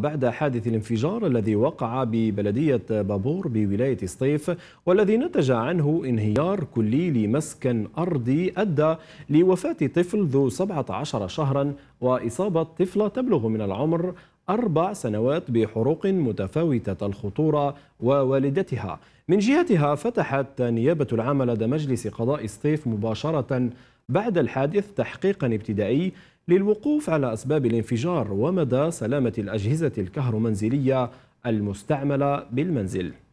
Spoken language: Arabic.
بعد حادث الانفجار الذي وقع ببلدية بابور بولاية سطيف والذي نتج عنه انهيار كلي لمسكن أرضي أدى لوفاة طفل ذو 17 شهرا وإصابة طفلة تبلغ من العمر أربع سنوات بحروق متفاوتة الخطورة ووالدتها من جهتها فتحت نيابة العمل لدى مجلس قضاء سطيف مباشرة بعد الحادث تحقيقا ابتدائي للوقوف على أسباب الانفجار ومدى سلامة الأجهزة الكهرومنزلية المستعملة بالمنزل